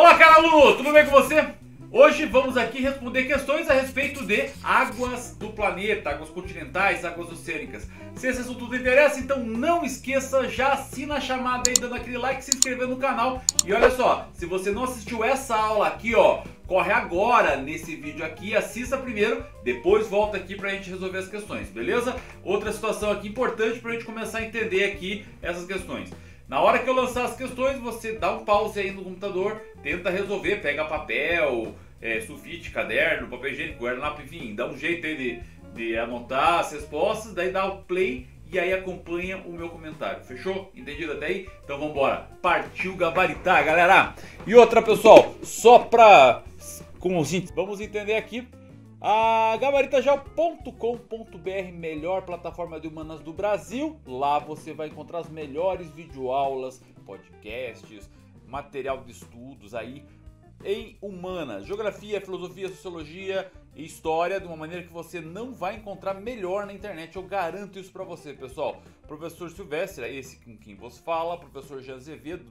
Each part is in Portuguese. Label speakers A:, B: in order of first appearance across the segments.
A: Olá, cara Lu, tudo bem com você? Hoje vamos aqui responder questões a respeito de águas do planeta, águas continentais, águas oceânicas. Se esse assunto te interessa, então não esqueça, já assina a chamada aí, dando aquele like, se inscrevendo no canal. E olha só, se você não assistiu essa aula aqui, ó, corre agora nesse vídeo aqui, assista primeiro, depois volta aqui para a gente resolver as questões, beleza? Outra situação aqui importante para a gente começar a entender aqui essas questões. Na hora que eu lançar as questões, você dá um pause aí no computador, tenta resolver, pega papel, é, sulfite, caderno, papel higiênico, guardanapo, enfim, dá um jeito aí de, de anotar as respostas, daí dá o play e aí acompanha o meu comentário. Fechou? Entendido até aí? Então vamos embora. Partiu gabaritar, galera! E outra, pessoal, só pra... Como, vamos entender aqui a gabaritagel.com.br, melhor plataforma de humanas do Brasil. Lá você vai encontrar as melhores videoaulas, podcasts, material de estudos aí em humanas, geografia, filosofia, sociologia e história de uma maneira que você não vai encontrar melhor na internet. Eu garanto isso para você, pessoal professor Silvestre, é esse com quem vos fala, professor Jean Azevedo,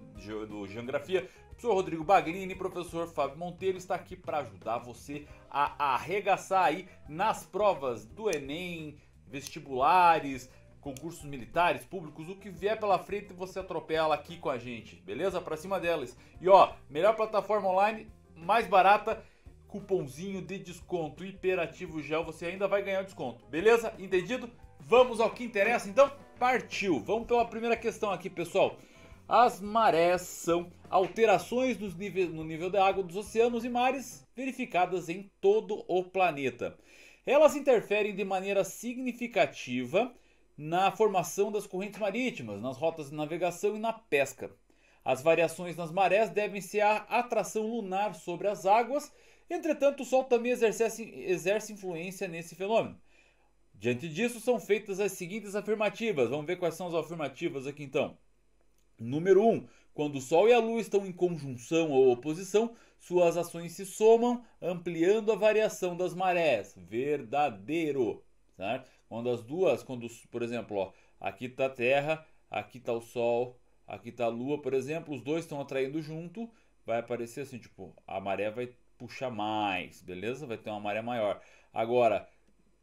A: do Geografia, professor Rodrigo Baglini, professor Fábio Monteiro, está aqui para ajudar você a arregaçar aí nas provas do Enem, vestibulares, concursos militares, públicos, o que vier pela frente você atropela aqui com a gente, beleza? Para cima delas. E ó, melhor plataforma online, mais barata, cupomzinho de desconto hiperativo gel, você ainda vai ganhar desconto, beleza? Entendido? Vamos ao que interessa, então partiu. Vamos pela primeira questão aqui, pessoal. As marés são alterações níveis, no nível da água dos oceanos e mares verificadas em todo o planeta. Elas interferem de maneira significativa na formação das correntes marítimas, nas rotas de navegação e na pesca. As variações nas marés devem se à atração lunar sobre as águas, entretanto, o Sol também exerce, exerce influência nesse fenômeno. Diante disso, são feitas as seguintes afirmativas. Vamos ver quais são as afirmativas aqui então. Número 1. Um, quando o Sol e a Lua estão em conjunção ou oposição, suas ações se somam, ampliando a variação das marés. Verdadeiro. Certo? Quando as duas, quando, por exemplo, ó, aqui está a Terra, aqui está o Sol, aqui está a Lua, por exemplo, os dois estão atraindo junto, vai aparecer assim, tipo, a maré vai puxar mais, beleza? Vai ter uma maré maior. Agora,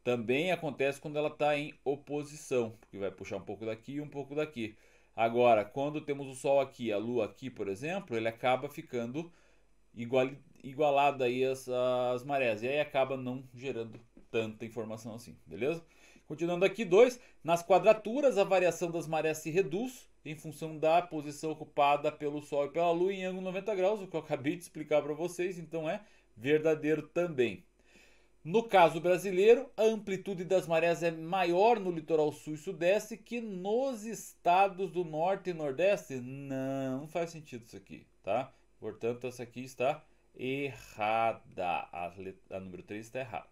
A: também acontece quando ela está em oposição, porque vai puxar um pouco daqui e um pouco daqui. Agora, quando temos o Sol aqui, a Lua aqui, por exemplo, ele acaba ficando igual, igualado aí as, as marés. E aí acaba não gerando tanta informação assim, beleza? Continuando aqui, 2. Nas quadraturas, a variação das marés se reduz em função da posição ocupada pelo Sol e pela Lua em ângulo 90 graus, o que eu acabei de explicar para vocês, então é verdadeiro também. No caso brasileiro, a amplitude das marés é maior no litoral sul e sudeste que nos estados do norte e nordeste. Não, não faz sentido isso aqui, tá? Portanto, essa aqui está errada. A, a número 3 está errada.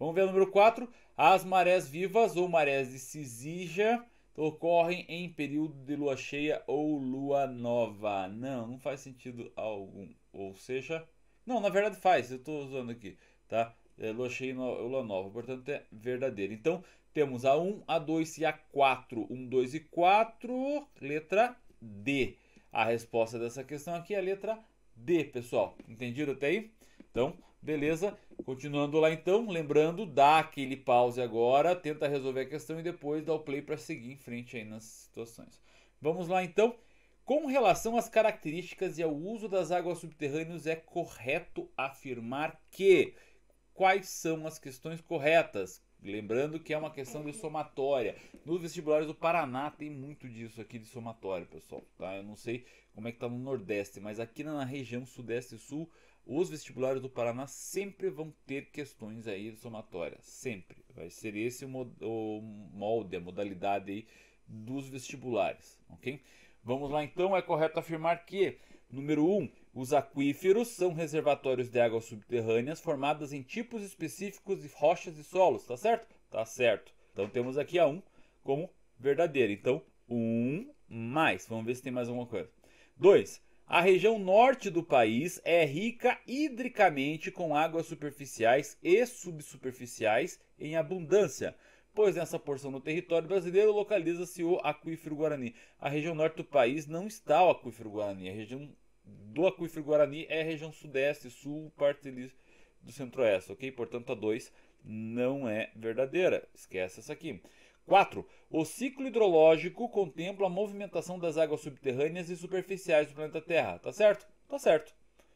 A: Vamos ver a número 4. As marés vivas ou marés de cisija ocorrem em período de lua cheia ou lua nova. Não, não faz sentido algum. Ou seja, não, na verdade faz, eu estou usando aqui, tá? é, Locheila nova, portanto é verdadeira. Então temos A1, A2 e A4. 1, 2 e 4, letra D. A resposta dessa questão aqui é a letra D, pessoal. Entendido até aí? Então, beleza. Continuando lá então, lembrando, dá aquele pause agora, tenta resolver a questão e depois dá o play para seguir em frente aí nas situações. Vamos lá então. Com relação às características e ao uso das águas subterrâneas, é correto afirmar que quais são as questões corretas. Lembrando que é uma questão de somatória. Nos vestibulares do Paraná tem muito disso aqui de somatória, pessoal. Tá? Eu não sei como é que tá no Nordeste, mas aqui na região Sudeste e Sul, os vestibulares do Paraná sempre vão ter questões aí de somatória. Sempre. Vai ser esse o molde, a modalidade aí dos vestibulares. Ok? Vamos lá então. É correto afirmar que Número 1. Um, os aquíferos são reservatórios de águas subterrâneas formadas em tipos específicos de rochas e solos, tá certo? Tá certo. Então temos aqui a 1 um como verdadeira. Então, 1 um mais. Vamos ver se tem mais alguma coisa. 2. A região norte do país é rica hidricamente com águas superficiais e subsuperficiais em abundância, pois nessa porção do território brasileiro localiza-se o Aquífero Guarani. A região norte do país não está o Aquífero Guarani. A região do Aquífero Guarani é a região sudeste, sul, parte do centro-oeste, ok? Portanto, a 2 não é verdadeira. Esquece essa aqui. 4. O ciclo hidrológico contempla a movimentação das águas subterrâneas e superficiais do planeta Terra. Tá certo? Tá certo.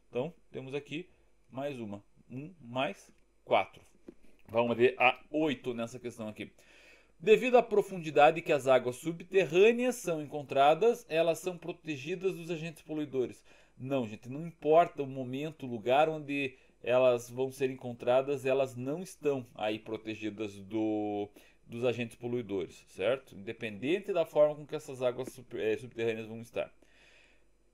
A: Então, temos aqui mais uma. 1 um mais 4. Vamos ver a 8 nessa questão aqui. Devido à profundidade que as águas subterrâneas são encontradas, elas são protegidas dos agentes poluidores. Não, gente, não importa o momento, o lugar onde elas vão ser encontradas, elas não estão aí protegidas do, dos agentes poluidores, certo? Independente da forma com que essas águas eh, subterrâneas vão estar.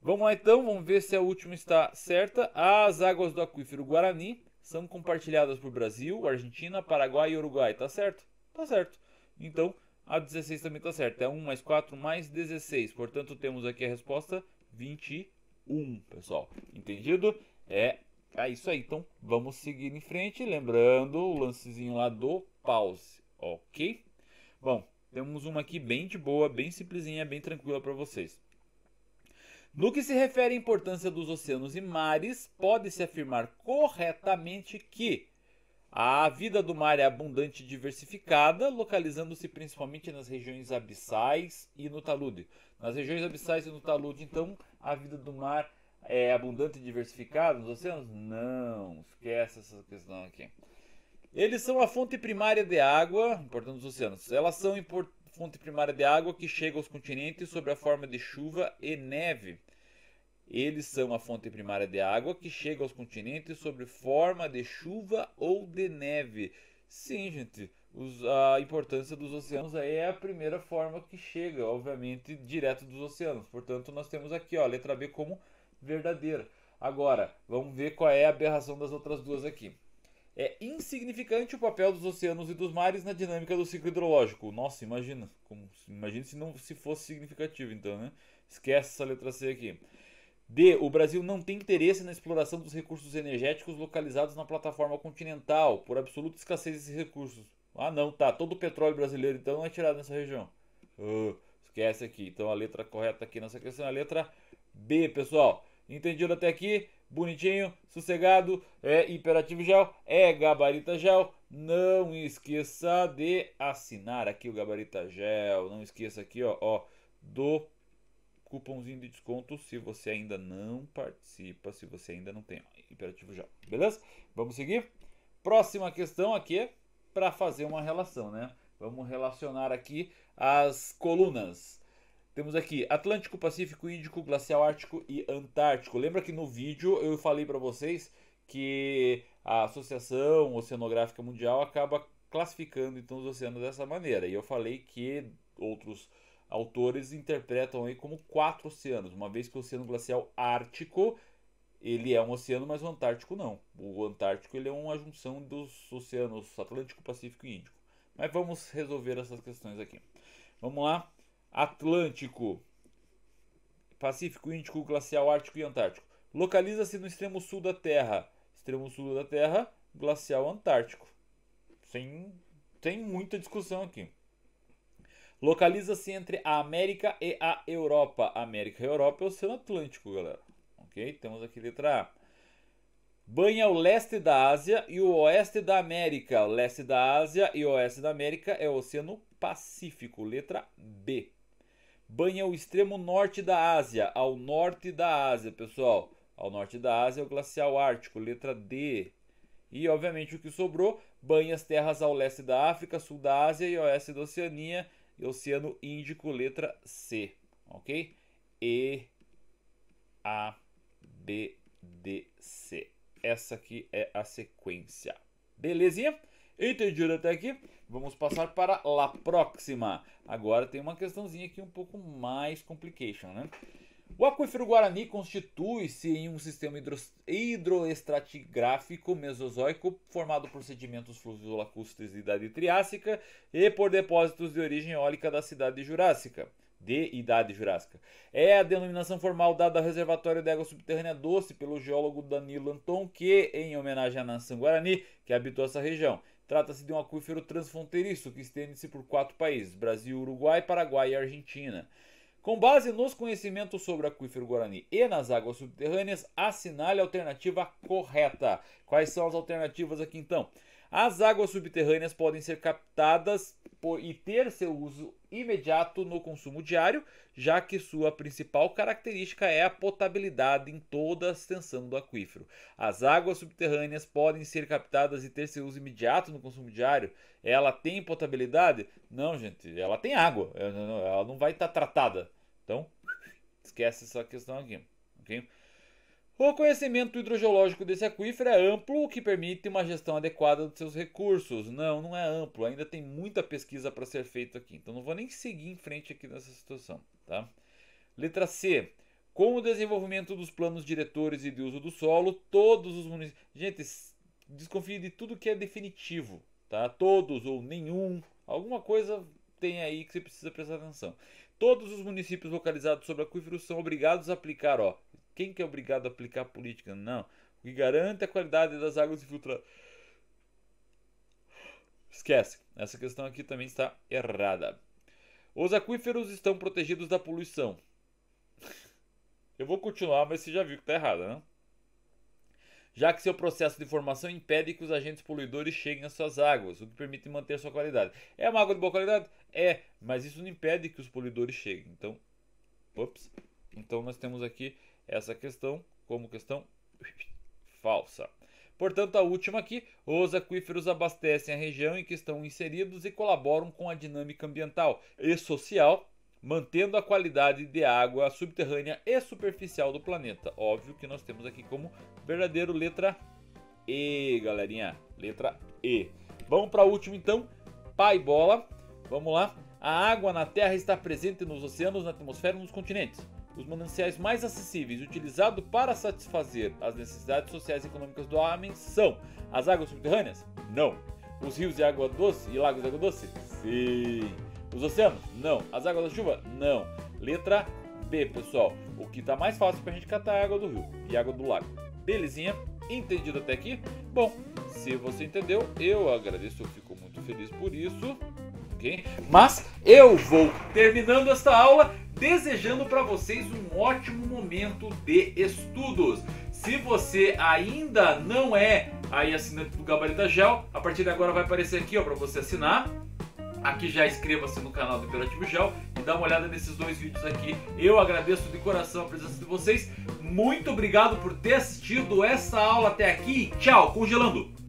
A: Vamos lá então, vamos ver se a última está certa. As águas do aquífero Guarani são compartilhadas por Brasil, Argentina, Paraguai e Uruguai. Tá certo? Tá certo. Então, a 16 também tá certa. É 1 mais 4 mais 16. Portanto, temos aqui a resposta 21, pessoal. Entendido? É, é isso aí. Então, vamos seguir em frente. Lembrando o lancezinho lá do pause. Ok? Bom, temos uma aqui bem de boa, bem simplesinha, bem tranquila para vocês. No que se refere à importância dos oceanos e mares, pode-se afirmar corretamente que a vida do mar é abundante e diversificada, localizando-se principalmente nas regiões abissais e no talude. Nas regiões abissais e no talude, então, a vida do mar é abundante e diversificada nos oceanos? Não, esquece essa questão aqui. Eles são a fonte primária de água, importante os oceanos. Elas são fonte primária de água que chega aos continentes sob a forma de chuva e neve. Eles são a fonte primária de água que chega aos continentes sob forma de chuva ou de neve. Sim, gente, os, a importância dos oceanos é a primeira forma que chega, obviamente, direto dos oceanos. Portanto, nós temos aqui ó, a letra B como verdadeira. Agora, vamos ver qual é a aberração das outras duas aqui. É insignificante o papel dos oceanos e dos mares na dinâmica do ciclo hidrológico. Nossa, imagina. Como, imagina se não se fosse significativo, então, né? Esquece essa letra C aqui. D. O Brasil não tem interesse na exploração dos recursos energéticos localizados na plataforma continental, por absoluta escassez desses recursos. Ah, não, tá. Todo o petróleo brasileiro, então, é tirado nessa região. Uh, esquece aqui. Então, a letra correta aqui nessa questão é a letra B, pessoal. Entendido até aqui? Bonitinho, sossegado, é imperativo gel, é gabarita gel. Não esqueça de assinar aqui o gabarita gel. Não esqueça aqui, ó, ó do cupomzinho de desconto se você ainda não participa, se você ainda não tem imperativo já. Beleza? Vamos seguir? Próxima questão aqui para fazer uma relação, né? Vamos relacionar aqui as colunas. Temos aqui Atlântico, Pacífico, Índico, Glacial Ártico e Antártico. Lembra que no vídeo eu falei para vocês que a Associação Oceanográfica Mundial acaba classificando então os oceanos dessa maneira. E eu falei que outros autores interpretam aí como quatro oceanos, uma vez que o oceano glacial ártico ele é um oceano, mas o Antártico não. O Antártico ele é uma junção dos oceanos Atlântico, Pacífico e Índico. Mas vamos resolver essas questões aqui. Vamos lá. Atlântico, Pacífico, Índico, Glacial, Ártico e Antártico. Localiza-se no extremo sul da Terra. Extremo sul da Terra, Glacial Antártico. Sem, tem muita discussão aqui. Localiza-se entre a América e a Europa. América e Europa é o Oceano Atlântico, galera. Ok? Temos aqui letra A. Banha o leste da Ásia e o oeste da América. O leste da Ásia e o oeste da América é o Oceano Pacífico. Letra B. Banha o extremo norte da Ásia, ao norte da Ásia, pessoal. Ao norte da Ásia é o glacial ártico, letra D. E, obviamente, o que sobrou banha as terras ao leste da África, sul da Ásia e oeste da Oceania e Oceano Índico, letra C, ok? E, A, B, D, C. Essa aqui é a sequência. Belezinha? Entendido até aqui? Vamos passar para a próxima. Agora tem uma questãozinha aqui um pouco mais complication, né? O aquífero Guarani constitui-se em um sistema hidroestratigráfico mesozoico formado por sedimentos fluvio-lacustres da Idade Triássica e por depósitos de origem eólica da cidade Jurássica, de Idade Jurássica. É a denominação formal dada ao reservatório de água subterrânea doce pelo geólogo Danilo Anton, que, em homenagem à nação Guarani, que habitou essa região. Trata-se de um aquífero transfronteiriço que estende-se por quatro países: Brasil, Uruguai, Paraguai e Argentina. Com base nos conhecimentos sobre o aquífero Guarani e nas águas subterrâneas, assinale a alternativa correta. Quais são as alternativas aqui então? As águas subterrâneas podem ser captadas por, e ter seu uso imediato no consumo diário, já que sua principal característica é a potabilidade em toda a extensão do aquífero. As águas subterrâneas podem ser captadas e ter seu uso imediato no consumo diário. Ela tem potabilidade? Não, gente, ela tem água, ela não vai estar tratada. Então, esquece essa questão aqui, ok? O conhecimento hidrogeológico desse aquífero é amplo, o que permite uma gestão adequada dos seus recursos. Não, não é amplo, ainda tem muita pesquisa para ser feita aqui, então não vou nem seguir em frente aqui nessa situação, tá? Letra C. Com o desenvolvimento dos planos diretores e de uso do solo, todos os municípios. Gente, desconfie de tudo que é definitivo, tá? Todos ou nenhum, alguma coisa tem aí que você precisa prestar atenção. Todos os municípios localizados sobre aquíferos são obrigados a aplicar, ó. Quem que é obrigado a aplicar a política? Não. O que garante a qualidade das águas infiltradas. Esquece. Essa questão aqui também está errada. Os aquíferos estão protegidos da poluição. Eu vou continuar, mas você já viu que está errada, né? já que seu processo de formação impede que os agentes poluidores cheguem às suas águas, o que permite manter sua qualidade. É uma água de boa qualidade? É, mas isso não impede que os poluidores cheguem. Então, ups, então nós temos aqui essa questão como questão falsa. Portanto, a última aqui, os aquíferos abastecem a região em que estão inseridos e colaboram com a dinâmica ambiental e social mantendo a qualidade de água subterrânea e superficial do planeta. Óbvio que nós temos aqui como verdadeiro letra E, galerinha, letra E. Vamos para o último então, pai bola. Vamos lá. A água na Terra está presente nos oceanos, na atmosfera e nos continentes. Os mananciais mais acessíveis utilizados para satisfazer as necessidades sociais e econômicas do homem são as águas subterrâneas? Não. Os rios de água doce e lagos de água doce? Sim. Os oceanos? Não. As águas da chuva? Não. Letra B, pessoal. O que está mais fácil para a gente catar é a água do rio e água do lago. Belezinha? Entendido até aqui? Bom, se você entendeu, eu agradeço, eu fico muito feliz por isso. ok? Mas eu vou terminando esta aula desejando para vocês um ótimo momento de estudos. Se você ainda não é aí assinante do Gabarita Gel, a partir de agora vai aparecer aqui ó para você assinar aqui já inscreva-se no canal do Imperativo Gel e dá uma olhada nesses dois vídeos aqui. Eu agradeço de coração a presença de vocês. Muito obrigado por ter assistido essa aula até aqui. Tchau, congelando!